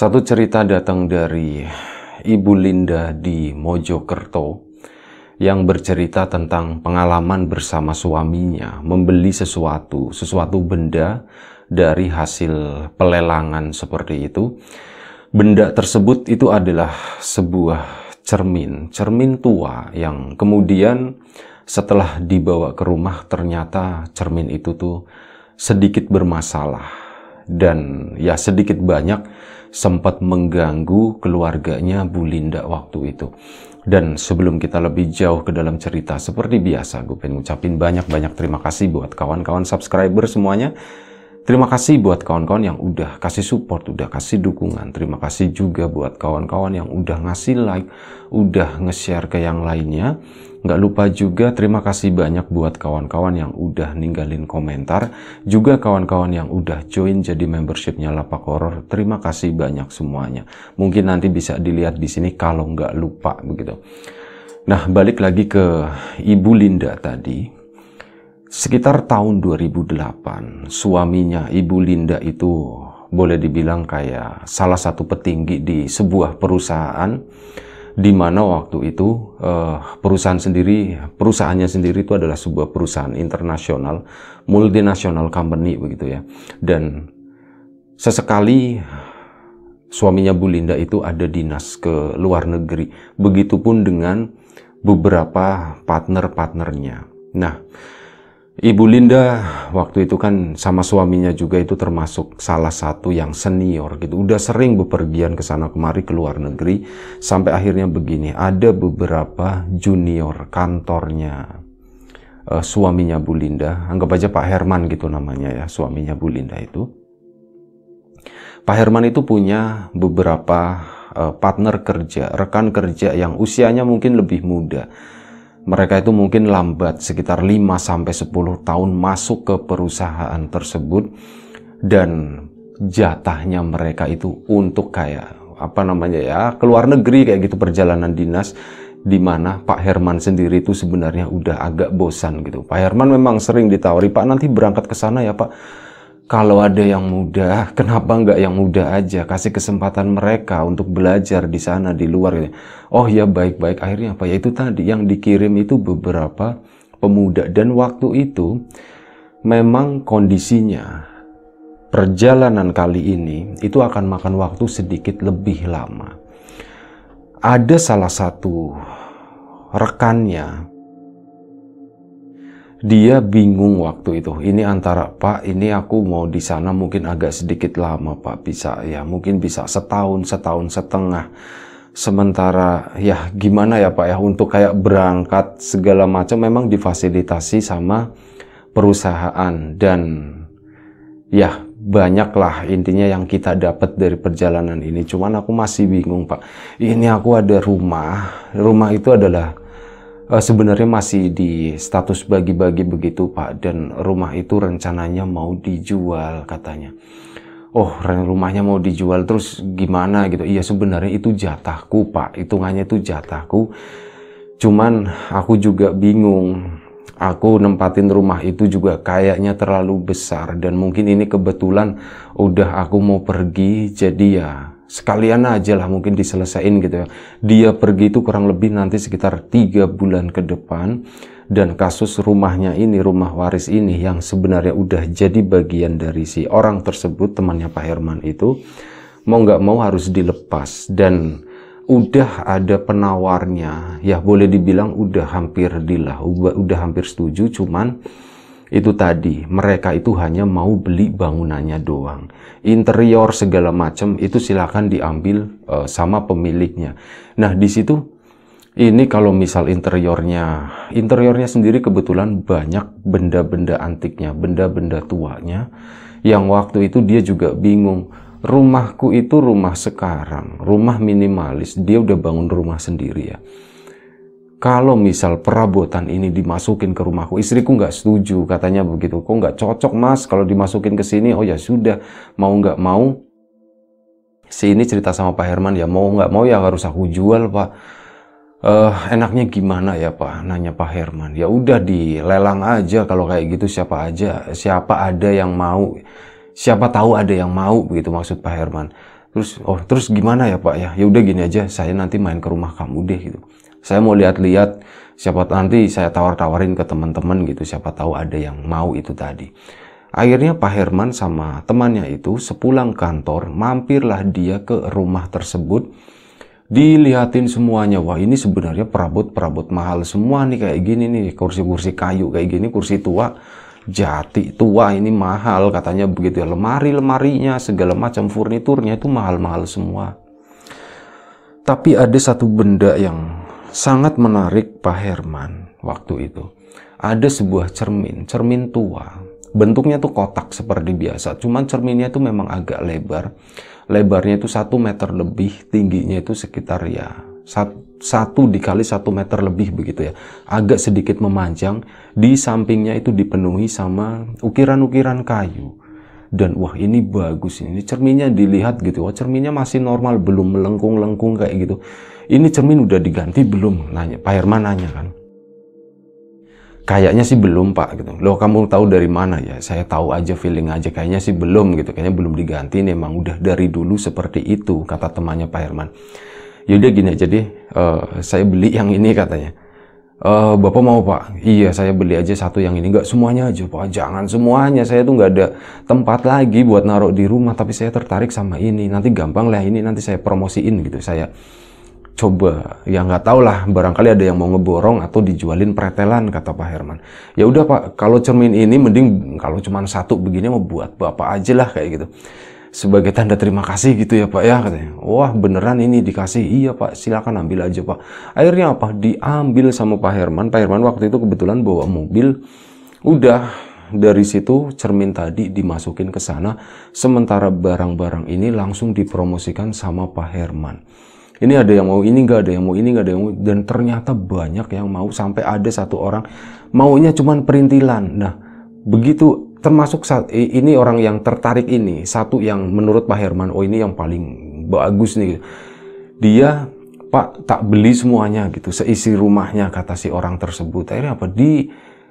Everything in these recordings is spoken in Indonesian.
Satu cerita datang dari Ibu Linda di Mojokerto yang bercerita tentang pengalaman bersama suaminya membeli sesuatu, sesuatu benda dari hasil pelelangan seperti itu. Benda tersebut itu adalah sebuah cermin, cermin tua yang kemudian setelah dibawa ke rumah ternyata cermin itu tuh sedikit bermasalah dan ya sedikit banyak sempat mengganggu keluarganya Bu Linda waktu itu. Dan sebelum kita lebih jauh ke dalam cerita, seperti biasa, gue pengen ngucapin banyak-banyak terima kasih buat kawan-kawan subscriber semuanya Terima kasih buat kawan-kawan yang udah kasih support, udah kasih dukungan. Terima kasih juga buat kawan-kawan yang udah ngasih like, udah nge-share ke yang lainnya. Nggak lupa juga terima kasih banyak buat kawan-kawan yang udah ninggalin komentar. Juga kawan-kawan yang udah join jadi membershipnya Lapak Horror. Terima kasih banyak semuanya. Mungkin nanti bisa dilihat di sini kalau nggak lupa begitu. Nah balik lagi ke Ibu Linda tadi. Sekitar tahun 2008, suaminya Ibu Linda itu boleh dibilang kayak salah satu petinggi di sebuah perusahaan di mana waktu itu eh, perusahaan sendiri perusahaannya sendiri itu adalah sebuah perusahaan internasional multinasional company begitu ya dan sesekali suaminya Bu Linda itu ada dinas ke luar negeri begitupun dengan beberapa partner-partnernya nah Ibu Linda waktu itu kan sama suaminya juga itu termasuk salah satu yang senior gitu. Udah sering bepergian ke sana kemari ke luar negeri sampai akhirnya begini, ada beberapa junior kantornya uh, suaminya Bu Linda, anggap aja Pak Herman gitu namanya ya, suaminya Bu Linda itu. Pak Herman itu punya beberapa uh, partner kerja, rekan kerja yang usianya mungkin lebih muda mereka itu mungkin lambat sekitar 5-10 tahun masuk ke perusahaan tersebut dan jatahnya mereka itu untuk kayak apa namanya ya keluar negeri kayak gitu perjalanan dinas di mana Pak Herman sendiri itu sebenarnya udah agak bosan gitu. Pak Herman memang sering ditawari, Pak nanti berangkat ke sana ya Pak kalau ada yang muda, kenapa nggak yang muda aja? Kasih kesempatan mereka untuk belajar di sana, di luar. Gitu. Oh ya baik-baik. Akhirnya apa? Ya itu tadi, yang dikirim itu beberapa pemuda. Dan waktu itu, memang kondisinya, perjalanan kali ini, itu akan makan waktu sedikit lebih lama. Ada salah satu rekannya dia bingung waktu itu. Ini antara Pak, ini aku mau di sana mungkin agak sedikit lama Pak bisa ya, mungkin bisa setahun, setahun setengah. Sementara ya gimana ya Pak ya untuk kayak berangkat segala macam memang difasilitasi sama perusahaan dan ya banyaklah intinya yang kita dapat dari perjalanan ini. Cuman aku masih bingung Pak. Ini aku ada rumah, rumah itu adalah Eh, sebenarnya masih di status bagi-bagi begitu Pak dan rumah itu rencananya mau dijual katanya oh rumahnya mau dijual terus gimana gitu iya sebenarnya itu jatahku Pak hitungannya itu jatahku cuman aku juga bingung aku nempatin rumah itu juga kayaknya terlalu besar dan mungkin ini kebetulan udah aku mau pergi jadi ya sekalian aja lah mungkin diselesain gitu ya. Dia pergi itu kurang lebih nanti sekitar tiga bulan ke depan dan kasus rumahnya ini, rumah waris ini yang sebenarnya udah jadi bagian dari si orang tersebut temannya Pak Herman itu mau nggak mau harus dilepas dan udah ada penawarnya ya boleh dibilang udah hampir dilah udah hampir setuju cuman itu tadi, mereka itu hanya mau beli bangunannya doang. Interior segala macam itu silahkan diambil uh, sama pemiliknya. Nah, di situ ini kalau misal interiornya, interiornya sendiri kebetulan banyak benda-benda antiknya, benda-benda tuanya, yang waktu itu dia juga bingung. Rumahku itu rumah sekarang, rumah minimalis, dia udah bangun rumah sendiri ya kalau misal perabotan ini dimasukin ke rumahku, istriku nggak setuju, katanya begitu. Kok nggak cocok mas kalau dimasukin ke sini? Oh ya sudah, mau nggak mau. Si ini cerita sama Pak Herman, ya mau nggak mau ya harus aku jual pak. Uh, enaknya gimana ya pak? Nanya Pak Herman. Ya udah dilelang aja kalau kayak gitu siapa aja, siapa ada yang mau, siapa tahu ada yang mau begitu maksud Pak Herman. Terus, oh terus gimana ya pak ya? Ya udah gini aja, saya nanti main ke rumah kamu deh gitu saya mau lihat-lihat siapa nanti saya tawar-tawarin ke teman-teman gitu siapa tahu ada yang mau itu tadi akhirnya Pak Herman sama temannya itu sepulang kantor mampirlah dia ke rumah tersebut dilihatin semuanya wah ini sebenarnya perabot-perabot mahal semua nih kayak gini nih kursi-kursi kayu kayak gini kursi tua jati tua ini mahal katanya begitu ya lemari lemarinya segala macam furniturnya itu mahal-mahal semua tapi ada satu benda yang sangat menarik Pak Herman waktu itu. Ada sebuah cermin, cermin tua. Bentuknya tuh kotak seperti biasa, cuman cerminnya tuh memang agak lebar. Lebarnya itu satu meter lebih, tingginya itu sekitar ya satu dikali satu meter lebih begitu ya. Agak sedikit memanjang, di sampingnya itu dipenuhi sama ukiran-ukiran kayu dan wah ini bagus ini cerminnya dilihat gitu wah cerminnya masih normal belum melengkung-lengkung kayak gitu ini cermin udah diganti belum? Nanya, Pak Herman nanya kan. Kayaknya sih belum Pak gitu. Loh kamu tahu dari mana ya? Saya tahu aja feeling aja kayaknya sih belum gitu. Kayaknya belum diganti memang emang udah dari dulu seperti itu kata temannya Pak Herman. Yaudah gini aja deh, uh, saya beli yang ini katanya. Uh, Bapak mau Pak? Iya saya beli aja satu yang ini. Enggak semuanya aja Pak. Jangan semuanya. Saya tuh nggak ada tempat lagi buat naruh di rumah. Tapi saya tertarik sama ini. Nanti gampang lah ini. Nanti saya promosiin gitu. Saya coba ya nggak tahu lah barangkali ada yang mau ngeborong atau dijualin pretelan kata Pak Herman ya udah Pak kalau cermin ini mending kalau cuma satu begini mau buat bapak aja lah kayak gitu sebagai tanda terima kasih gitu ya Pak ya katanya wah beneran ini dikasih iya Pak silakan ambil aja Pak akhirnya apa diambil sama Pak Herman Pak Herman waktu itu kebetulan bawa mobil udah dari situ cermin tadi dimasukin ke sana sementara barang-barang ini langsung dipromosikan sama Pak Herman ini ada yang mau ini nggak ada yang mau ini nggak ada yang mau dan ternyata banyak yang mau sampai ada satu orang maunya cuman perintilan nah begitu termasuk saat, ini orang yang tertarik ini satu yang menurut Pak Herman oh ini yang paling bagus nih dia Pak tak beli semuanya gitu seisi rumahnya kata si orang tersebut akhirnya apa di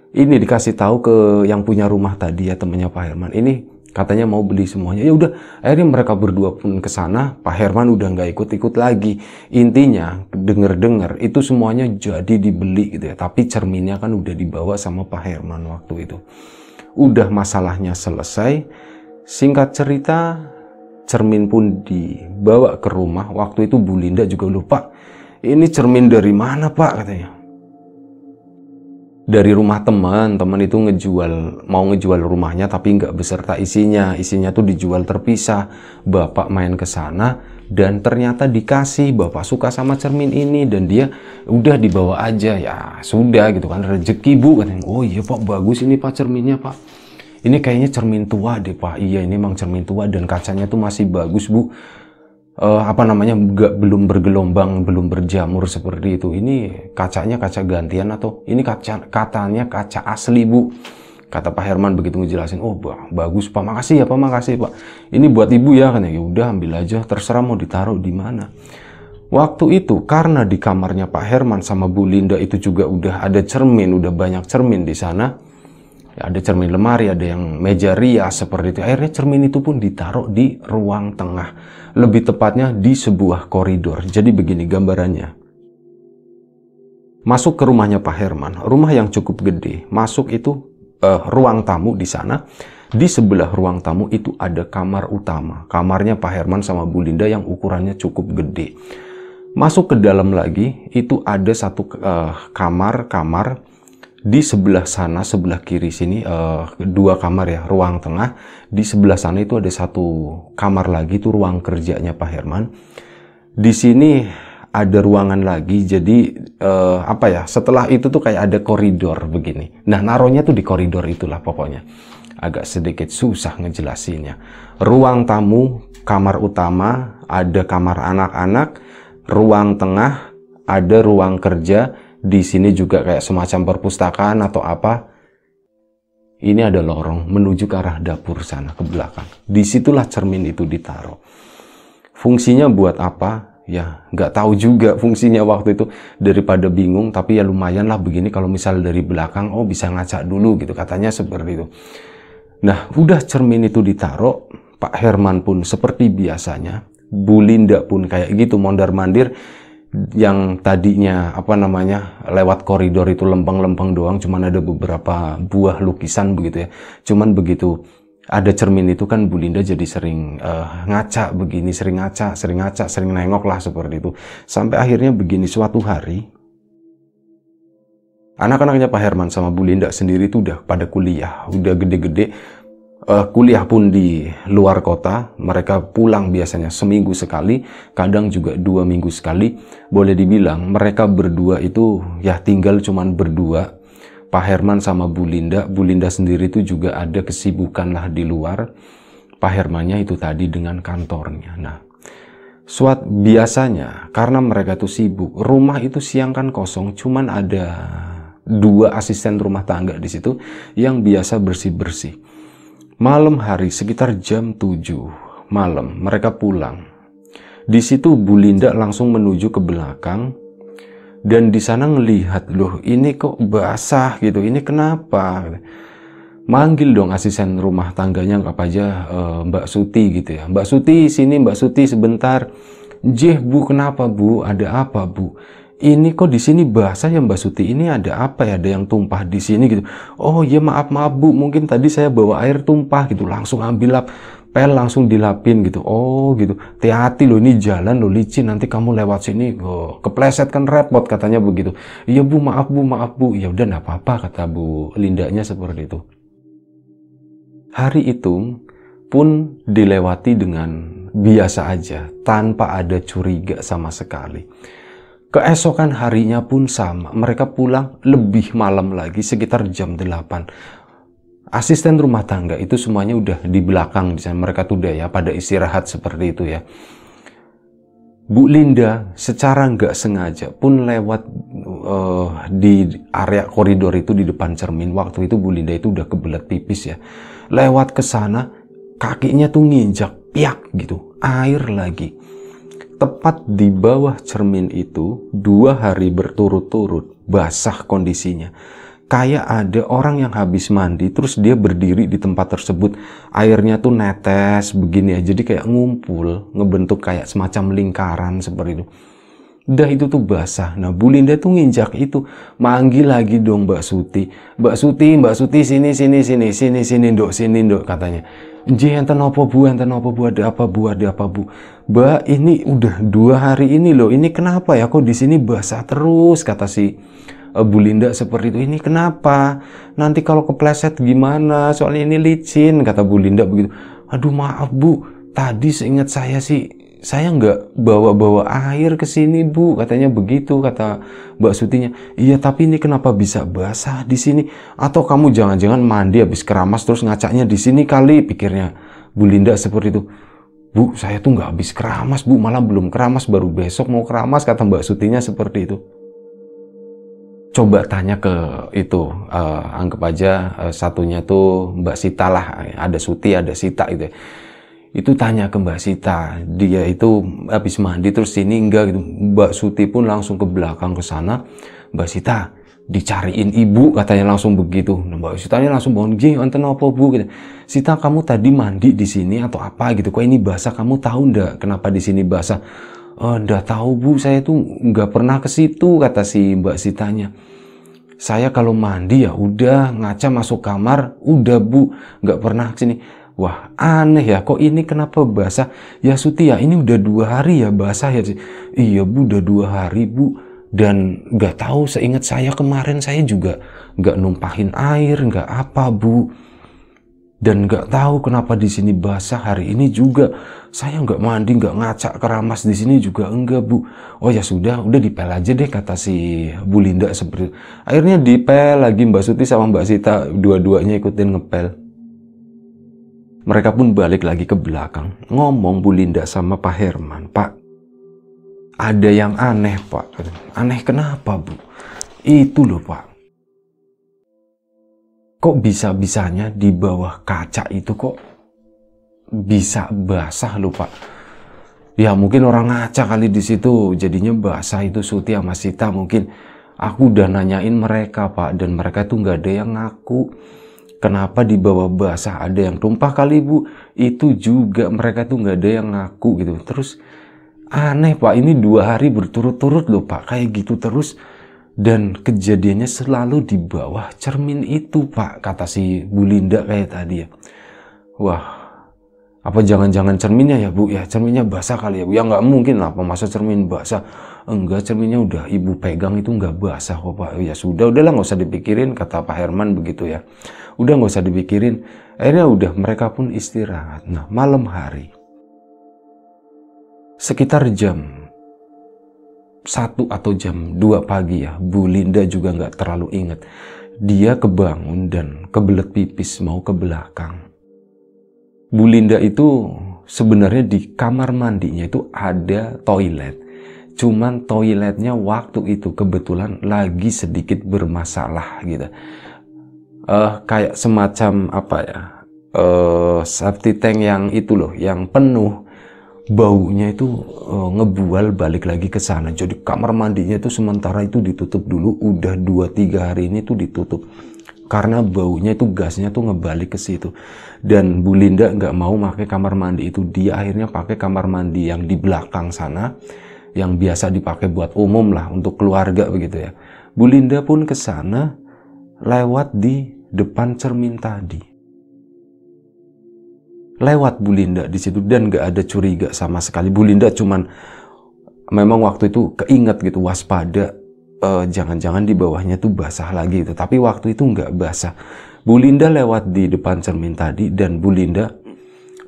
ini dikasih tahu ke yang punya rumah tadi ya temannya Pak Herman ini katanya mau beli semuanya ya udah akhirnya mereka berdua pun ke sana Pak Herman udah nggak ikut-ikut lagi intinya denger-dengar itu semuanya jadi dibeli gitu ya tapi cerminnya kan udah dibawa sama Pak Herman waktu itu udah masalahnya selesai singkat cerita cermin pun dibawa ke rumah waktu itu Bu Linda juga lupa ini cermin dari mana pak katanya dari rumah teman, teman itu ngejual, mau ngejual rumahnya tapi nggak beserta isinya, isinya tuh dijual terpisah, bapak main ke sana dan ternyata dikasih, bapak suka sama cermin ini dan dia udah dibawa aja, ya sudah gitu kan, rezeki bu, katanya, oh iya pak bagus ini pak cerminnya pak, ini kayaknya cermin tua deh pak, iya ini emang cermin tua dan kacanya tuh masih bagus bu, uh, apa namanya gak, belum bergelombang, belum berjamur seperti itu. Ini kacanya kaca gantian atau ini kaca katanya kaca asli bu? Kata Pak Herman begitu ngejelasin, oh bah, bagus Pak, makasih ya Pak, makasih Pak. Ini buat ibu ya kan ya, udah ambil aja, terserah mau ditaruh di mana. Waktu itu karena di kamarnya Pak Herman sama Bu Linda itu juga udah ada cermin, udah banyak cermin di sana ya, ada cermin lemari, ada yang meja rias seperti itu. Akhirnya cermin itu pun ditaruh di ruang tengah, lebih tepatnya di sebuah koridor. Jadi begini gambarannya. Masuk ke rumahnya Pak Herman, rumah yang cukup gede. Masuk itu uh, ruang tamu di sana. Di sebelah ruang tamu itu ada kamar utama. Kamarnya Pak Herman sama Bu Linda yang ukurannya cukup gede. Masuk ke dalam lagi, itu ada satu eh, kamar-kamar uh, kamar di sebelah sana sebelah kiri sini uh, dua kamar ya ruang tengah di sebelah sana itu ada satu kamar lagi itu ruang kerjanya Pak Herman di sini ada ruangan lagi jadi uh, apa ya setelah itu tuh kayak ada koridor begini nah naruhnya tuh di koridor itulah pokoknya agak sedikit susah ngejelasinnya ruang tamu kamar utama ada kamar anak-anak ruang tengah ada ruang kerja di sini juga kayak semacam perpustakaan atau apa. Ini ada lorong menuju ke arah dapur sana ke belakang. Disitulah cermin itu ditaruh. Fungsinya buat apa? Ya nggak tahu juga fungsinya waktu itu daripada bingung. Tapi ya lumayan lah begini kalau misal dari belakang, oh bisa ngacak dulu gitu katanya seperti itu. Nah udah cermin itu ditaruh, Pak Herman pun seperti biasanya, Bu Linda pun kayak gitu mondar mandir yang tadinya apa namanya lewat koridor itu lempeng-lempeng doang cuman ada beberapa buah lukisan begitu ya cuman begitu ada cermin itu kan Bu Linda jadi sering uh, ngaca begini sering ngaca sering ngaca sering nengok lah seperti itu sampai akhirnya begini suatu hari anak-anaknya Pak Herman sama Bu Linda sendiri itu udah pada kuliah udah gede-gede uh, kuliah pun di luar kota, mereka pulang biasanya seminggu sekali, kadang juga dua minggu sekali. Boleh dibilang mereka berdua itu ya tinggal cuman berdua. Pak Herman sama Bu Linda, Bu Linda sendiri itu juga ada kesibukan lah di luar. Pak Hermannya itu tadi dengan kantornya. Nah, suat biasanya karena mereka tuh sibuk, rumah itu siang kan kosong, cuman ada dua asisten rumah tangga di situ yang biasa bersih-bersih Malam hari sekitar jam 7 malam mereka pulang. Di situ Bu Linda langsung menuju ke belakang dan di sana ngelihat loh ini kok basah gitu, ini kenapa? Manggil dong asisten rumah tangganya nggak aja e, Mbak Suti gitu ya. Mbak Suti sini Mbak Suti sebentar. Jeh Bu kenapa Bu? Ada apa Bu? ini kok di sini bahasa yang Mbak Suti ini ada apa ya ada yang tumpah di sini gitu oh ya maaf maaf Bu mungkin tadi saya bawa air tumpah gitu langsung ambil lap pel langsung dilapin gitu oh gitu hati-hati loh ini jalan loh licin nanti kamu lewat sini oh, kepleset kan repot katanya begitu iya Bu maaf Bu maaf Bu ya udah nggak apa-apa kata Bu Lindanya seperti itu hari itu pun dilewati dengan biasa aja tanpa ada curiga sama sekali Keesokan harinya pun sama, mereka pulang lebih malam lagi sekitar jam 8. Asisten rumah tangga itu semuanya udah di belakang di sana mereka tuh udah ya pada istirahat seperti itu ya. Bu Linda secara nggak sengaja pun lewat uh, di area koridor itu di depan cermin. Waktu itu Bu Linda itu udah kebelet pipis ya. Lewat ke sana kakinya tuh nginjak piak gitu, air lagi tepat di bawah cermin itu dua hari berturut-turut basah kondisinya kayak ada orang yang habis mandi terus dia berdiri di tempat tersebut airnya tuh netes begini ya jadi kayak ngumpul ngebentuk kayak semacam lingkaran seperti itu udah itu tuh basah nah Bu tuh nginjak itu manggil lagi dong Mbak Suti Mbak Suti Mbak Suti sini sini sini sini sini dok sini dok katanya J enten apa bu, enten apa bu, ada apa bu, ada apa bu. Ba ini udah dua hari ini loh, ini kenapa ya kok di sini basah terus kata si uh, Bu Linda seperti itu. Ini kenapa? Nanti kalau kepleset gimana? Soalnya ini licin kata Bu Linda begitu. Aduh maaf bu, tadi seingat saya sih saya nggak bawa-bawa air ke sini bu katanya begitu kata Mbak Sutinya iya tapi ini kenapa bisa basah di sini atau kamu jangan-jangan mandi habis keramas terus ngacaknya di sini kali pikirnya Bu Linda seperti itu Bu saya tuh nggak habis keramas bu malah belum keramas baru besok mau keramas kata Mbak Sutinya seperti itu coba tanya ke itu uh, anggap aja uh, satunya tuh Mbak Sita lah ada Suti ada Sita gitu ya itu tanya ke Mbak Sita dia itu habis mandi terus sini enggak gitu Mbak Suti pun langsung ke belakang ke sana Mbak Sita dicariin ibu katanya langsung begitu nah, Mbak Sita ini langsung bangun jeng anten apa bu gitu Sita kamu tadi mandi di sini atau apa gitu kok ini basah kamu tahu ndak kenapa di sini basah oh, ndak tahu bu saya tuh nggak pernah ke situ kata si Mbak Sitanya saya kalau mandi ya udah ngaca masuk kamar udah bu nggak pernah kesini Wah aneh ya, kok ini kenapa basah? Ya Suti ya, ini udah dua hari ya basah ya. Iya bu, udah dua hari bu. Dan gak tahu seingat saya kemarin saya juga gak numpahin air, gak apa bu. Dan nggak tahu kenapa di sini basah hari ini juga. Saya nggak mandi, nggak ngacak keramas di sini juga enggak bu. Oh ya sudah, udah dipel aja deh kata si Bu Linda seperti. Akhirnya dipel lagi Mbak Suti sama Mbak Sita dua-duanya ikutin ngepel. Mereka pun balik lagi ke belakang, ngomong Bu Linda sama Pak Herman, Pak, ada yang aneh Pak. Aneh kenapa Bu? Itu loh Pak. Kok bisa-bisanya di bawah kaca itu kok bisa basah loh Pak? Ya mungkin orang ngaca kali di situ jadinya basah itu Suti sama Sita mungkin. Aku udah nanyain mereka Pak dan mereka tuh nggak ada yang ngaku Kenapa di bawah basah ada yang tumpah kali bu? Itu juga mereka tuh nggak ada yang ngaku gitu. Terus aneh pak, ini dua hari berturut-turut loh pak, kayak gitu terus. Dan kejadiannya selalu di bawah cermin itu pak, kata si Bu Linda kayak tadi ya. Wah, apa jangan-jangan cerminnya ya bu ya cerminnya basah kali ya bu ya nggak mungkin lah apa masa cermin basah enggak cerminnya udah ibu pegang itu nggak basah kok pak ya sudah udahlah nggak usah dipikirin kata pak Herman begitu ya udah nggak usah dipikirin akhirnya udah mereka pun istirahat nah malam hari sekitar jam satu atau jam dua pagi ya Bu Linda juga nggak terlalu inget dia kebangun dan kebelet pipis mau ke belakang Bu Linda itu sebenarnya di kamar mandinya itu ada toilet. Cuman toiletnya waktu itu kebetulan lagi sedikit bermasalah gitu. Uh, kayak semacam apa ya? Uh, safety tank yang itu loh, yang penuh baunya itu uh, ngebual balik lagi ke sana. Jadi kamar mandinya itu sementara itu ditutup dulu, udah 2 3 hari ini tuh ditutup karena baunya itu gasnya tuh ngebalik ke situ dan Bu Linda nggak mau pakai kamar mandi itu dia akhirnya pakai kamar mandi yang di belakang sana yang biasa dipakai buat umum lah untuk keluarga begitu ya Bu Linda pun ke sana lewat di depan cermin tadi lewat Bu Linda di situ dan nggak ada curiga sama sekali Bu Linda cuman memang waktu itu keinget gitu waspada Eh, jangan-jangan di bawahnya tuh basah lagi itu. Tapi waktu itu nggak basah. Bu Linda lewat di depan cermin tadi dan Bu Linda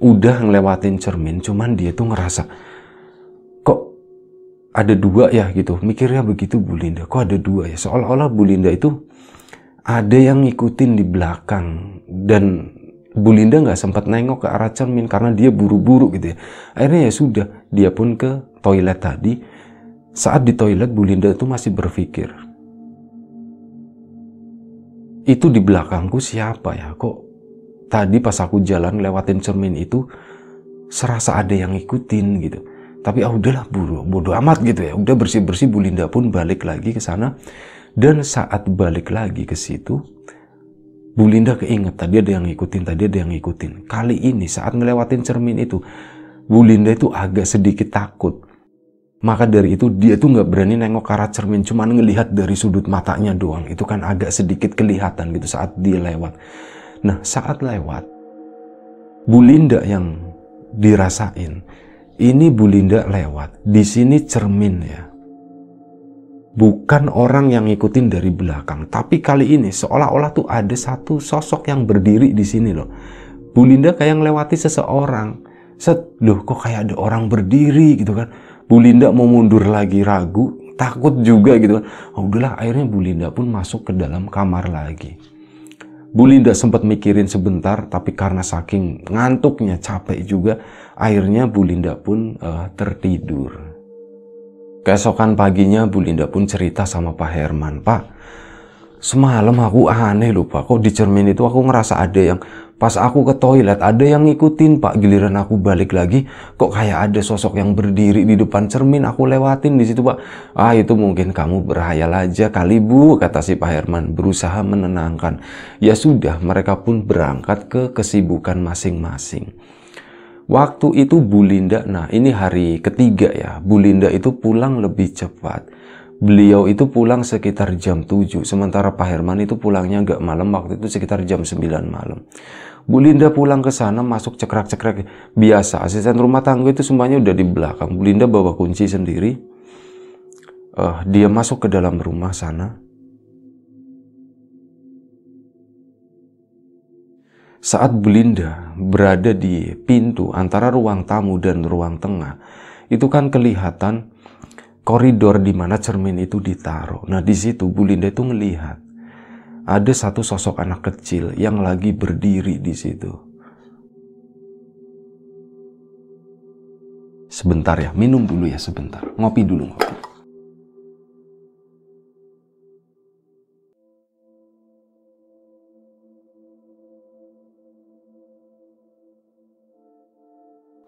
udah ngelewatin cermin, cuman dia tuh ngerasa kok ada dua ya gitu. Mikirnya begitu Bu Linda, kok ada dua ya? Seolah-olah Bu Linda itu ada yang ngikutin di belakang dan Bu Linda nggak sempat nengok ke arah cermin karena dia buru-buru gitu ya. Akhirnya ya sudah, dia pun ke toilet tadi saat di toilet, Bu Linda itu masih berpikir, itu di belakangku siapa ya? Kok tadi pas aku jalan lewatin cermin itu serasa ada yang ngikutin gitu. Tapi ah udahlah bodo, bodo amat gitu ya. Udah bersih-bersih Bu Linda pun balik lagi ke sana. Dan saat balik lagi ke situ, Bu Linda keinget tadi ada yang ngikutin, tadi ada yang ngikutin. Kali ini saat ngelewatin cermin itu, Bu Linda itu agak sedikit takut maka dari itu dia tuh nggak berani nengok ke arah cermin, cuman ngelihat dari sudut matanya doang. Itu kan agak sedikit kelihatan gitu saat dia lewat. Nah saat lewat, Bu Linda yang dirasain, ini Bu Linda lewat. Di sini cermin ya. Bukan orang yang ngikutin dari belakang, tapi kali ini seolah-olah tuh ada satu sosok yang berdiri di sini loh. Bu Linda kayak ngelewati seseorang. Set, loh kok kayak ada orang berdiri gitu kan Bu Linda mau mundur lagi ragu, takut juga gitu kan. Oh, udahlah, akhirnya Bu Linda pun masuk ke dalam kamar lagi. Bu Linda sempat mikirin sebentar, tapi karena saking ngantuknya, capek juga, akhirnya Bu Linda pun uh, tertidur. Keesokan paginya Bu Linda pun cerita sama Pak Herman, Pak, semalam aku aneh lupa kok di cermin itu aku ngerasa ada yang Pas aku ke toilet, ada yang ngikutin, Pak. Giliran aku balik lagi, kok kayak ada sosok yang berdiri di depan cermin. Aku lewatin di situ, Pak. Ah, itu mungkin kamu berhayal aja kali, Bu, kata si Pak Herman, berusaha menenangkan. Ya sudah, mereka pun berangkat ke kesibukan masing-masing. Waktu itu Bu Linda, nah ini hari ketiga ya, Bu Linda itu pulang lebih cepat. Beliau itu pulang sekitar jam 7, sementara Pak Herman itu pulangnya nggak malam, waktu itu sekitar jam 9 malam. Bu Linda pulang ke sana masuk cekrek-cekrek biasa. Asisten rumah tangga itu semuanya udah di belakang. Bu Linda bawa kunci sendiri. Uh, dia masuk ke dalam rumah sana. Saat Bu Linda berada di pintu antara ruang tamu dan ruang tengah, itu kan kelihatan koridor di mana cermin itu ditaruh. Nah, di situ Bu Linda itu melihat ada satu sosok anak kecil yang lagi berdiri di situ. Sebentar ya, minum dulu ya sebentar. Ngopi dulu, ngopi.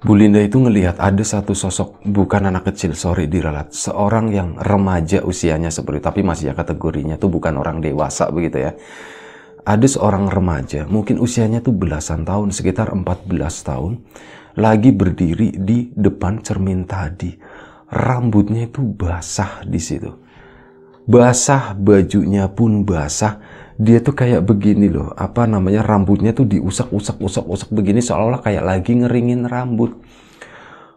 Bu Linda itu ngelihat ada satu sosok bukan anak kecil, sorry diralat, seorang yang remaja usianya seperti tapi masih ya kategorinya tuh bukan orang dewasa begitu ya. Ada seorang remaja, mungkin usianya tuh belasan tahun, sekitar 14 tahun, lagi berdiri di depan cermin tadi. Rambutnya itu basah di situ. Basah, bajunya pun basah dia tuh kayak begini loh, apa namanya rambutnya tuh diusak-usak, usak-usak begini seolah-olah kayak lagi ngeringin rambut.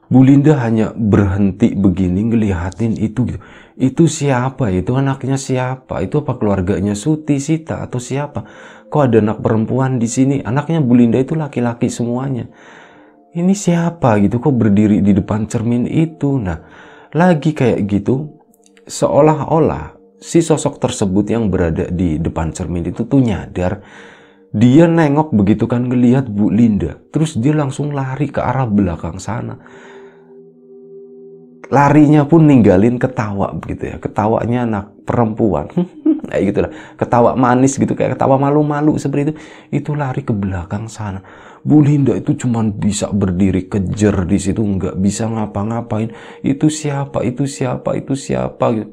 Bu Linda hanya berhenti begini ngelihatin itu gitu. Itu siapa? Itu anaknya siapa? Itu apa keluarganya Suti, Sita atau siapa? Kok ada anak perempuan di sini? Anaknya Bu Linda itu laki-laki semuanya. Ini siapa gitu? Kok berdiri di depan cermin itu? Nah, lagi kayak gitu seolah-olah si sosok tersebut yang berada di depan cermin itu tuh nyadar dia nengok begitu kan ngelihat Bu Linda terus dia langsung lari ke arah belakang sana larinya pun ninggalin ketawa begitu ya ketawanya anak perempuan kayak gitu lah ketawa manis gitu kayak ketawa malu-malu seperti itu itu lari ke belakang sana Bu Linda itu cuman bisa berdiri kejer di situ nggak bisa ngapa-ngapain itu siapa itu siapa itu siapa gitu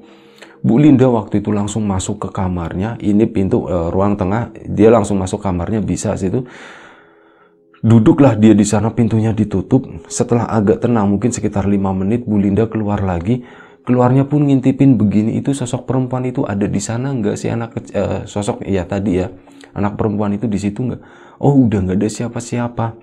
Bu Linda waktu itu langsung masuk ke kamarnya. Ini pintu uh, ruang tengah, dia langsung masuk kamarnya bisa situ. Duduklah dia di sana, pintunya ditutup. Setelah agak tenang, mungkin sekitar lima menit, Bu Linda keluar lagi. Keluarnya pun ngintipin begini itu sosok perempuan itu ada di sana nggak sih anak uh, sosok ya tadi ya anak perempuan itu di situ nggak? Oh udah nggak ada siapa-siapa.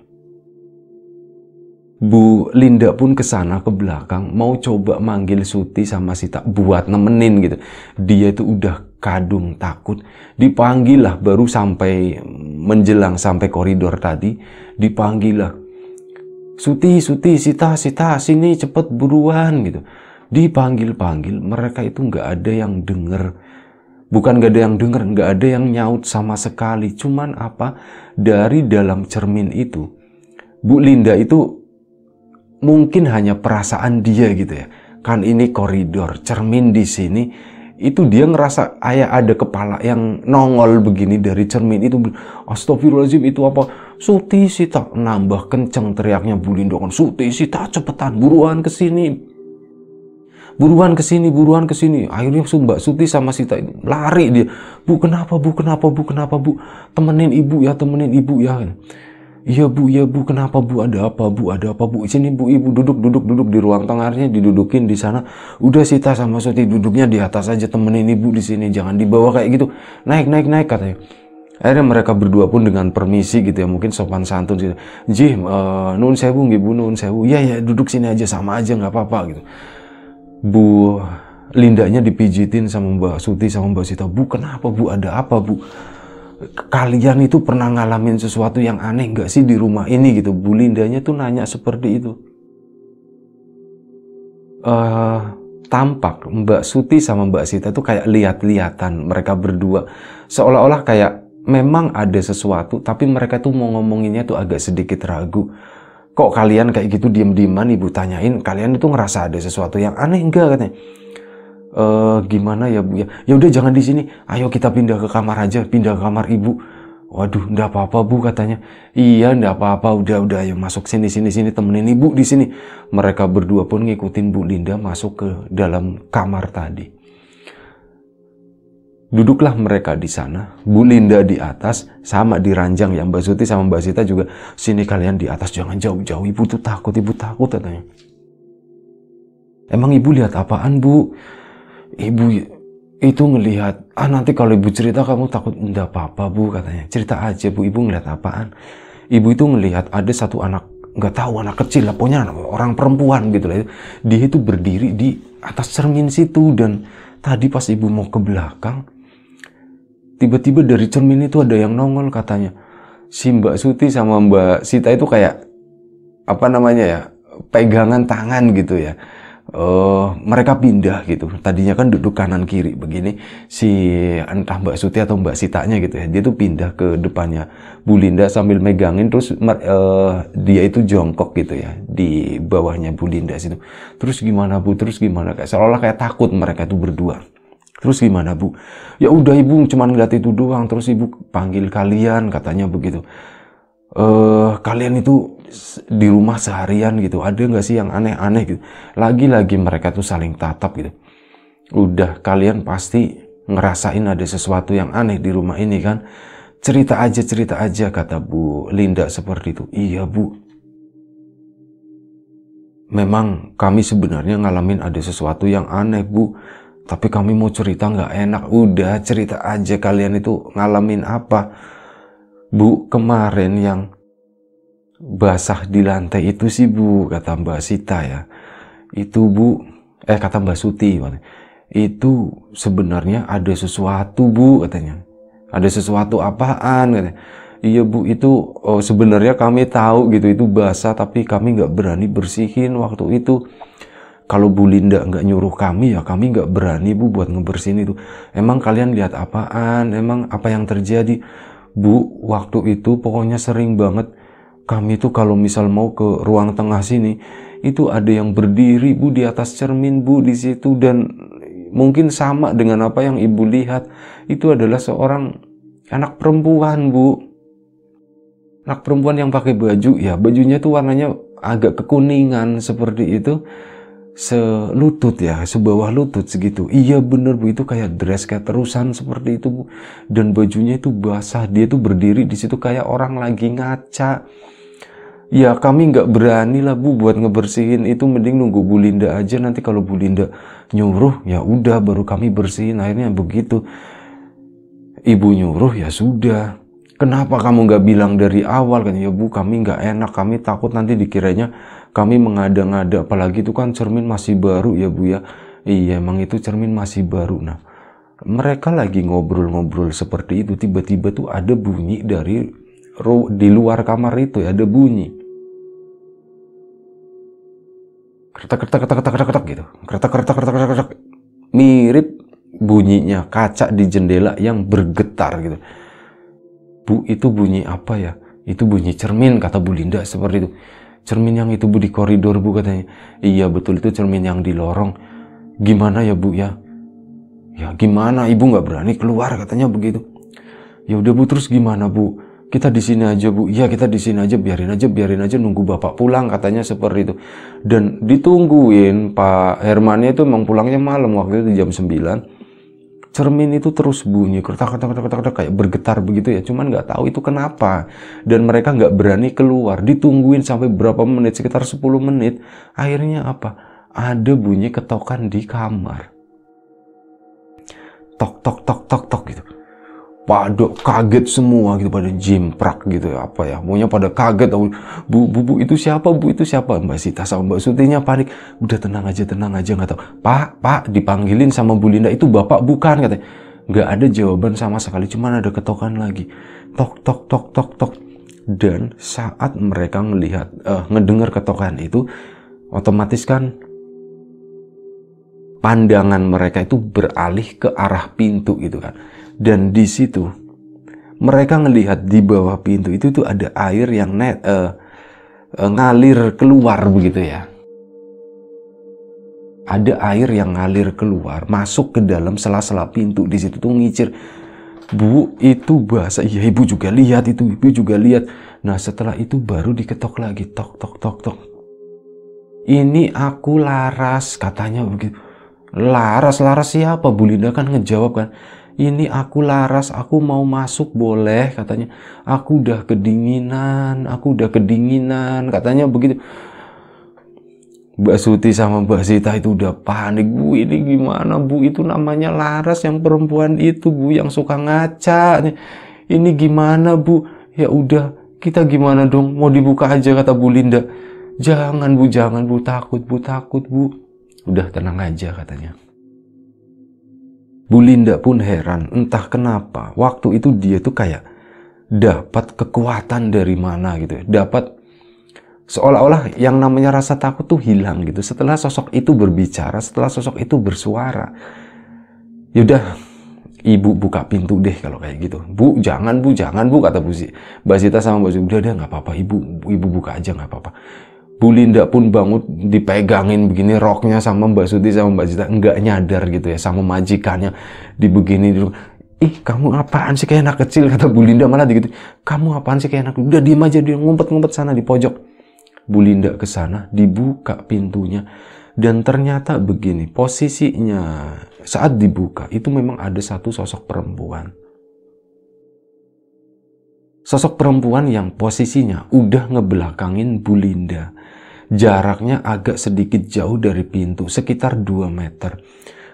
Bu Linda pun ke sana ke belakang mau coba manggil Suti sama Sita buat nemenin gitu. Dia itu udah kadung takut. Dipanggil lah baru sampai menjelang sampai koridor tadi, dipanggil lah. Suti, Suti, Sita, Sita, sini cepet buruan gitu. Dipanggil-panggil, mereka itu nggak ada yang denger. Bukan gak ada yang denger, nggak ada yang nyaut sama sekali. Cuman apa? Dari dalam cermin itu, Bu Linda itu mungkin hanya perasaan dia gitu ya. Kan ini koridor, cermin di sini itu dia ngerasa ayah ada kepala yang nongol begini dari cermin itu astagfirullahaladzim itu apa Suti Sita nambah kenceng teriaknya Bu Lindokan Suti Sita cepetan buruan kesini buruan kesini buruan kesini akhirnya Mbak Suti sama Sita itu lari dia Bu kenapa Bu kenapa Bu kenapa Bu temenin ibu ya temenin ibu ya Iya bu, iya bu, kenapa bu, ada apa bu, ada apa bu, sini bu, ibu duduk, duduk, duduk di ruang tengah didudukin di sana, udah Sita sama Soti duduknya di atas aja temenin ibu di sini, jangan dibawa kayak gitu, naik, naik, naik katanya. Akhirnya mereka berdua pun dengan permisi gitu ya, mungkin sopan santun gitu. Jih, eh, uh, nun sewu bu, ibu, nun sewu, iya ya duduk sini aja sama aja nggak apa-apa gitu. Bu, lindanya dipijitin sama Mbak Suti sama Mbak Sita, bu kenapa bu, ada apa bu? kalian itu pernah ngalamin sesuatu yang aneh nggak sih di rumah ini gitu Bu Lindanya tuh nanya seperti itu uh, tampak Mbak Suti sama Mbak Sita tuh kayak lihat-lihatan mereka berdua seolah-olah kayak memang ada sesuatu tapi mereka tuh mau ngomonginnya tuh agak sedikit ragu kok kalian kayak gitu diem-dieman ibu tanyain kalian itu ngerasa ada sesuatu yang aneh enggak katanya e, gimana ya bu ya ya udah jangan di sini ayo kita pindah ke kamar aja pindah ke kamar ibu waduh ndak apa apa bu katanya iya ndak apa apa udah udah ayo masuk sini sini sini temenin ibu di sini mereka berdua pun ngikutin bu Linda masuk ke dalam kamar tadi Duduklah mereka di sana, Bu Linda di atas, sama di ranjang yang Mbak Suti sama Mbak Sita juga. Sini kalian di atas, jangan jauh-jauh, ibu tuh takut, ibu takut katanya. Emang ibu lihat apaan bu? ibu itu ngelihat ah nanti kalau ibu cerita kamu takut enggak apa-apa bu katanya cerita aja bu ibu ngelihat apaan ibu itu ngelihat ada satu anak nggak tahu anak kecil lah pokoknya orang perempuan gitu lah ya. dia itu berdiri di atas cermin situ dan tadi pas ibu mau ke belakang tiba-tiba dari cermin itu ada yang nongol katanya si Mbak Suti sama Mbak Sita itu kayak apa namanya ya pegangan tangan gitu ya uh, mereka pindah gitu. Tadinya kan duduk kanan kiri begini si entah Mbak Suti atau Mbak Sitanya gitu ya. Dia tuh pindah ke depannya Bu Linda sambil megangin terus uh, dia itu jongkok gitu ya di bawahnya Bu Linda situ. Terus gimana Bu? Terus gimana kayak seolah kayak takut mereka itu berdua. Terus gimana Bu? Ya udah Ibu cuman ngeliat itu doang terus Ibu panggil kalian katanya begitu. Eh uh, kalian itu di rumah seharian gitu ada nggak sih yang aneh-aneh gitu lagi-lagi mereka tuh saling tatap gitu udah kalian pasti ngerasain ada sesuatu yang aneh di rumah ini kan cerita aja cerita aja kata Bu Linda seperti itu iya Bu memang kami sebenarnya ngalamin ada sesuatu yang aneh Bu tapi kami mau cerita nggak enak udah cerita aja kalian itu ngalamin apa Bu kemarin yang basah di lantai itu sih bu kata Mbak Sita ya itu bu eh kata Mbak Suti itu sebenarnya ada sesuatu bu katanya ada sesuatu apaan katanya iya bu itu oh, sebenarnya kami tahu gitu itu basah tapi kami nggak berani bersihin waktu itu kalau Bu Linda nggak nyuruh kami ya kami nggak berani bu buat ngebersihin itu emang kalian lihat apaan emang apa yang terjadi bu waktu itu pokoknya sering banget kami itu kalau misal mau ke ruang tengah sini itu ada yang berdiri bu di atas cermin bu di situ dan mungkin sama dengan apa yang ibu lihat itu adalah seorang anak perempuan bu anak perempuan yang pakai baju ya bajunya tuh warnanya agak kekuningan seperti itu selutut ya, sebawah lutut segitu. Iya bener bu, itu kayak dress kayak terusan seperti itu bu. Dan bajunya itu basah, dia tuh berdiri di situ kayak orang lagi ngaca. Ya kami nggak berani lah bu buat ngebersihin itu mending nunggu Bu Linda aja nanti kalau Bu Linda nyuruh ya udah baru kami bersihin akhirnya begitu ibu nyuruh ya sudah kenapa kamu nggak bilang dari awal kan ya bu kami nggak enak kami takut nanti dikiranya kami mengada-ngada apalagi itu kan cermin masih baru ya Bu ya iya emang itu cermin masih baru nah mereka lagi ngobrol-ngobrol seperti itu tiba-tiba tuh ada bunyi dari di luar kamar itu ya ada bunyi kertak kertak kertak kertak kertak kertak gitu kertak kertak kertak kertak kertak mirip bunyinya kaca di jendela yang bergetar gitu bu itu bunyi apa ya itu bunyi cermin kata Bu Linda seperti itu Cermin yang itu Bu di koridor Bu katanya. Iya betul itu cermin yang di lorong. Gimana ya Bu ya? Ya gimana Ibu nggak berani keluar katanya begitu. Ya udah Bu terus gimana Bu? Kita di sini aja Bu. Iya kita di sini aja biarin aja biarin aja nunggu Bapak pulang katanya seperti itu. Dan ditungguin Pak Hermannya itu emang pulangnya malam waktu itu jam 9 cermin itu terus bunyi kertak kertak kertak kertak kayak bergetar begitu ya cuman nggak tahu itu kenapa dan mereka nggak berani keluar ditungguin sampai berapa menit sekitar 10 menit akhirnya apa ada bunyi ketokan di kamar tok tok tok tok tok gitu pada kaget semua gitu pada jimprak gitu ya apa ya maunya pada kaget bu, bu bu itu siapa bu itu siapa mbak Sita sama mbak Sutinya panik udah tenang aja tenang aja nggak tahu pak pak dipanggilin sama Bu Linda itu bapak bukan katanya nggak ada jawaban sama sekali cuman ada ketokan lagi tok tok tok tok tok dan saat mereka melihat uh, eh, ngedengar ketokan itu otomatis kan pandangan mereka itu beralih ke arah pintu gitu kan dan di situ mereka melihat di bawah pintu itu tuh ada air yang net uh, ngalir keluar begitu ya. Ada air yang ngalir keluar masuk ke dalam sela-sela pintu di situ tuh ngicir. Bu, itu bahasa. Iya, ibu juga lihat itu, ibu juga lihat. Nah, setelah itu baru diketok lagi, tok tok tok tok. Ini aku Laras, katanya begitu. Laras, Laras siapa? Bu Linda kan ngejawab kan ini aku laras, aku mau masuk boleh katanya. Aku udah kedinginan, aku udah kedinginan katanya begitu. Mbak Suti sama Mbak Sita itu udah panik, Bu ini gimana Bu itu namanya Laras yang perempuan itu Bu yang suka ngaca. Ini gimana Bu? Ya udah kita gimana dong? Mau dibuka aja kata Bu Linda. Jangan Bu, jangan Bu takut, Bu takut Bu. Udah tenang aja katanya. Bu Linda pun heran, entah kenapa waktu itu dia tuh kayak dapat kekuatan dari mana gitu, ya. dapat seolah-olah yang namanya rasa takut tuh hilang gitu. Setelah sosok itu berbicara, setelah sosok itu bersuara, yaudah ibu buka pintu deh kalau kayak gitu. Bu jangan bu jangan bu kata bu Zita Basita sama Bu udah udah nggak apa-apa ibu ibu buka aja nggak apa-apa. Bulinda pun bangun dipegangin begini roknya sama Mbak Suti sama Mbak Zita nggak nyadar gitu ya sama majikannya dibegini dulu ih kamu apaan sih kayak anak kecil kata Bulinda malah gitu kamu apaan sih kayak anak udah diem aja dia ngumpet-ngumpet sana di pojok Bulinda Linda ke dibuka pintunya dan ternyata begini posisinya saat dibuka itu memang ada satu sosok perempuan sosok perempuan yang posisinya udah ngebelakangin Bulinda. Linda jaraknya agak sedikit jauh dari pintu, sekitar 2 meter.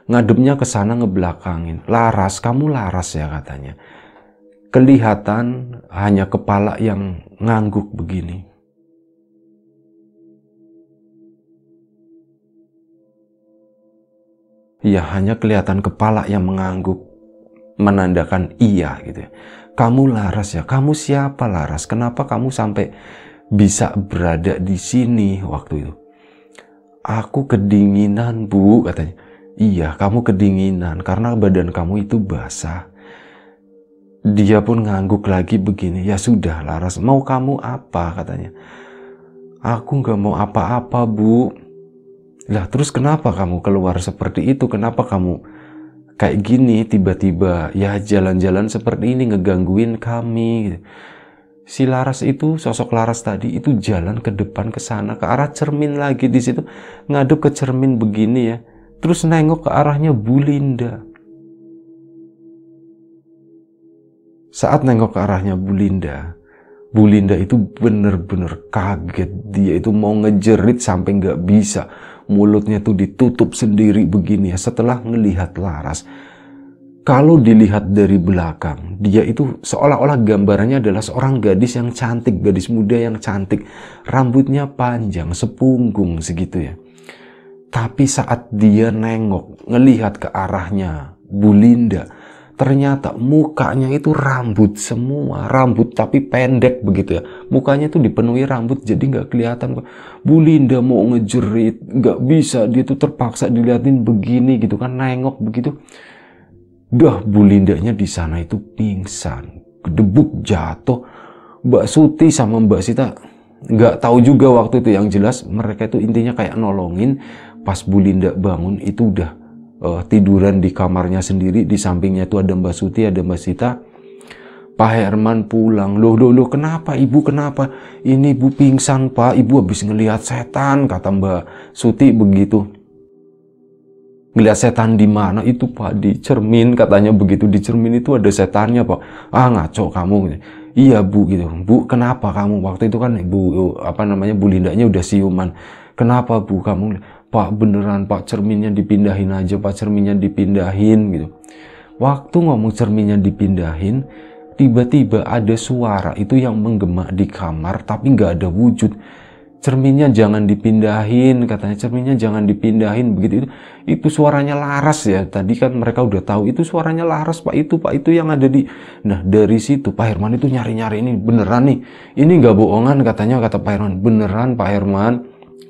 Ngadepnya ke sana ngebelakangin. Laras, kamu laras ya katanya. Kelihatan hanya kepala yang ngangguk begini. Ya hanya kelihatan kepala yang mengangguk menandakan iya gitu ya. Kamu Laras ya, kamu siapa Laras? Kenapa kamu sampai bisa berada di sini waktu itu. Aku kedinginan, Bu, katanya. Iya, kamu kedinginan karena badan kamu itu basah. Dia pun ngangguk lagi begini. Ya sudah, Laras. Mau kamu apa? Katanya. Aku nggak mau apa-apa, Bu. Lah, terus kenapa kamu keluar seperti itu? Kenapa kamu kayak gini tiba-tiba? Ya jalan-jalan seperti ini ngegangguin kami. Gitu si Laras itu sosok Laras tadi itu jalan ke depan ke sana ke arah cermin lagi di situ ngaduk ke cermin begini ya terus nengok ke arahnya Bu Linda saat nengok ke arahnya Bu Linda Bu Linda itu bener-bener kaget dia itu mau ngejerit sampai nggak bisa mulutnya tuh ditutup sendiri begini ya setelah ngelihat Laras kalau dilihat dari belakang, dia itu seolah-olah gambarannya adalah seorang gadis yang cantik, gadis muda yang cantik. Rambutnya panjang, sepunggung segitu ya. Tapi saat dia nengok, ngelihat ke arahnya Bulinda, ternyata mukanya itu rambut semua, rambut tapi pendek begitu ya. Mukanya itu dipenuhi rambut jadi nggak kelihatan. Bulinda mau ngejerit, nggak bisa, dia tuh terpaksa diliatin begini gitu kan, nengok begitu Dah bulindanya di sana itu pingsan, kedebuk jatuh. Mbak Suti sama Mbak Sita nggak tahu juga waktu itu yang jelas mereka itu intinya kayak nolongin pas Bulinda bangun itu udah uh, tiduran di kamarnya sendiri di sampingnya itu ada Mbak Suti ada Mbak Sita Pak Herman pulang loh loh loh kenapa ibu kenapa ini ibu pingsan pak ibu habis ngelihat setan kata Mbak Suti begitu Ngeliat setan di mana itu Pak? Di cermin katanya begitu di cermin itu ada setannya Pak. Ah ngaco kamu. Iya Bu gitu. Bu kenapa kamu waktu itu kan Bu apa namanya Bu Lindanya udah siuman. Kenapa Bu kamu? Pak beneran Pak cerminnya dipindahin aja Pak cerminnya dipindahin gitu. Waktu ngomong cerminnya dipindahin, tiba-tiba ada suara itu yang menggema di kamar tapi nggak ada wujud cerminnya jangan dipindahin katanya cerminnya jangan dipindahin begitu itu itu suaranya laras ya tadi kan mereka udah tahu itu suaranya laras pak itu pak itu yang ada di nah dari situ Pak Herman itu nyari nyari ini beneran nih ini nggak bohongan katanya kata Pak Herman beneran Pak Herman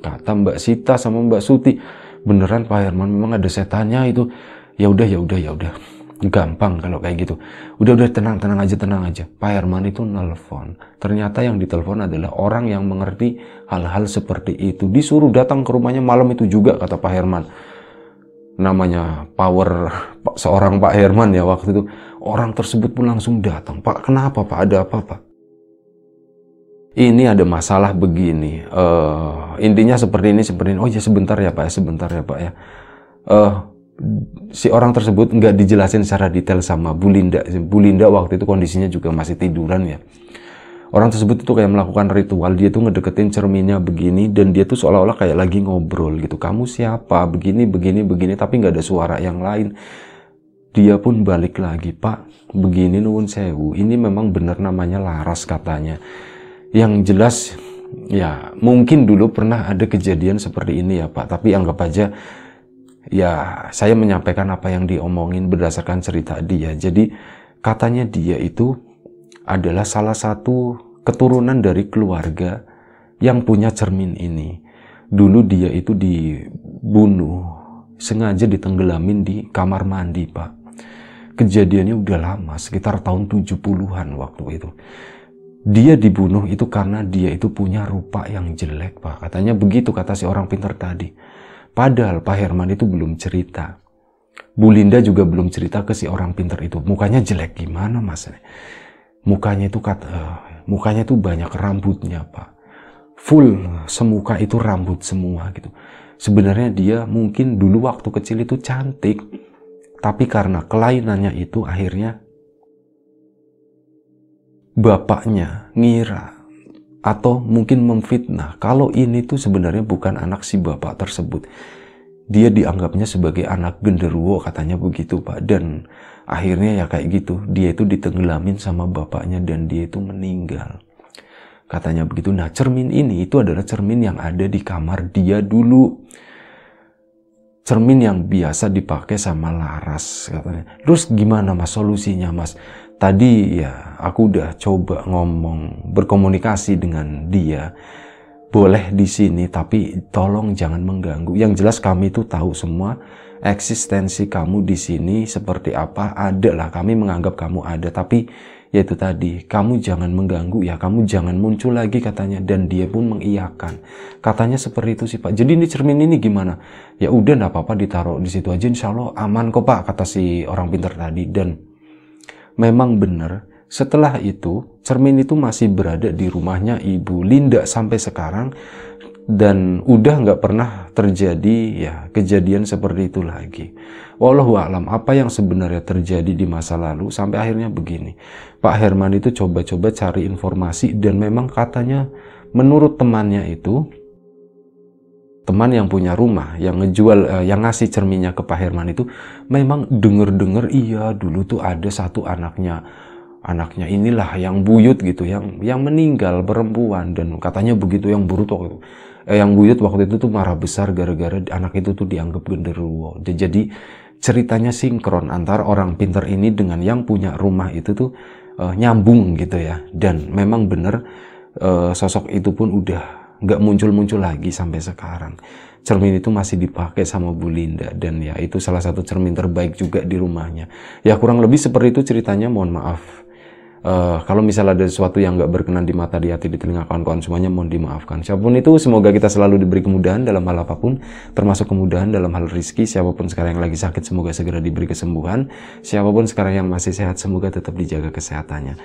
kata Mbak Sita sama Mbak Suti beneran Pak Herman memang ada setannya itu ya udah ya udah ya udah gampang kalau kayak gitu udah udah tenang tenang aja tenang aja Pak Herman itu nelfon ternyata yang ditelepon adalah orang yang mengerti hal-hal seperti itu disuruh datang ke rumahnya malam itu juga kata Pak Herman namanya power seorang Pak Herman ya waktu itu orang tersebut pun langsung datang Pak kenapa Pak ada apa Pak ini ada masalah begini. Uh, intinya seperti ini, seperti ini. Oh ya sebentar ya pak, ya sebentar ya pak ya. Uh, si orang tersebut nggak dijelasin secara detail sama Bu Linda. Bu Linda waktu itu kondisinya juga masih tiduran ya. Orang tersebut itu kayak melakukan ritual, dia tuh ngedeketin cerminnya begini dan dia tuh seolah-olah kayak lagi ngobrol gitu. Kamu siapa? Begini, begini, begini, tapi nggak ada suara yang lain. Dia pun balik lagi, Pak, begini nuwun sewu. Ini memang benar namanya laras katanya. Yang jelas ya mungkin dulu pernah ada kejadian seperti ini ya Pak, tapi anggap aja ya saya menyampaikan apa yang diomongin berdasarkan cerita dia. Jadi katanya dia itu adalah salah satu keturunan dari keluarga yang punya cermin ini. Dulu dia itu dibunuh, sengaja ditenggelamin di kamar mandi, Pak. Kejadiannya udah lama, sekitar tahun 70-an waktu itu. Dia dibunuh itu karena dia itu punya rupa yang jelek, Pak. Katanya begitu kata si orang pintar tadi Padahal Pak Herman itu belum cerita. Bu Linda juga belum cerita ke si orang pinter itu. Mukanya jelek gimana mas? Mukanya itu kat, uh, mukanya itu banyak rambutnya pak. Full semuka itu rambut semua gitu. Sebenarnya dia mungkin dulu waktu kecil itu cantik. Tapi karena kelainannya itu akhirnya bapaknya ngira atau mungkin memfitnah kalau ini tuh sebenarnya bukan anak si bapak tersebut. Dia dianggapnya sebagai anak genderuwo katanya begitu Pak dan akhirnya ya kayak gitu dia itu ditenggelamin sama bapaknya dan dia itu meninggal. Katanya begitu. Nah cermin ini itu adalah cermin yang ada di kamar dia dulu cermin yang biasa dipakai sama Laras katanya. Terus gimana mas solusinya mas? Tadi ya aku udah coba ngomong berkomunikasi dengan dia. Boleh di sini tapi tolong jangan mengganggu. Yang jelas kami itu tahu semua eksistensi kamu di sini seperti apa. Ada lah kami menganggap kamu ada tapi yaitu tadi kamu jangan mengganggu ya kamu jangan muncul lagi katanya dan dia pun mengiyakan katanya seperti itu sih pak jadi ini cermin ini gimana ya udah nggak apa-apa ditaruh di situ aja insya Allah aman kok pak kata si orang pinter tadi dan memang benar setelah itu cermin itu masih berada di rumahnya ibu Linda sampai sekarang dan udah nggak pernah terjadi ya kejadian seperti itu lagi. Wallahu alam apa yang sebenarnya terjadi di masa lalu sampai akhirnya begini. Pak Herman itu coba-coba cari informasi dan memang katanya menurut temannya itu teman yang punya rumah yang ngejual eh, yang ngasih cerminnya ke Pak Herman itu memang denger-denger iya dulu tuh ada satu anaknya anaknya inilah yang buyut gitu yang yang meninggal perempuan dan katanya begitu yang buruk waktu itu Eh, yang buyut waktu itu tuh marah besar gara-gara anak itu tuh dianggap genderuwo. Jadi ceritanya sinkron antara orang pinter ini dengan yang punya rumah itu tuh eh, nyambung gitu ya. Dan memang bener eh, sosok itu pun udah nggak muncul-muncul lagi sampai sekarang. Cermin itu masih dipakai sama Bu Linda dan ya itu salah satu cermin terbaik juga di rumahnya. Ya kurang lebih seperti itu ceritanya. Mohon maaf Uh, kalau misalnya ada sesuatu yang nggak berkenan di mata, di hati, di telinga kawan-kawan semuanya, mohon dimaafkan. Siapapun itu, semoga kita selalu diberi kemudahan dalam hal apapun, termasuk kemudahan dalam hal rizki. Siapapun sekarang yang lagi sakit, semoga segera diberi kesembuhan. Siapapun sekarang yang masih sehat, semoga tetap dijaga kesehatannya.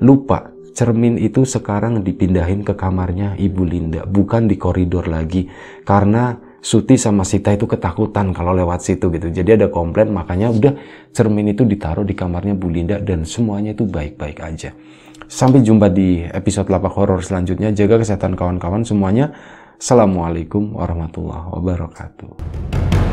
Lupa, cermin itu sekarang dipindahin ke kamarnya Ibu Linda, bukan di koridor lagi. Karena Suti sama Sita itu ketakutan kalau lewat situ gitu. Jadi ada komplain makanya udah cermin itu ditaruh di kamarnya Bu Linda dan semuanya itu baik-baik aja. Sampai jumpa di episode lapak horor selanjutnya. Jaga kesehatan kawan-kawan semuanya. Assalamualaikum warahmatullahi wabarakatuh.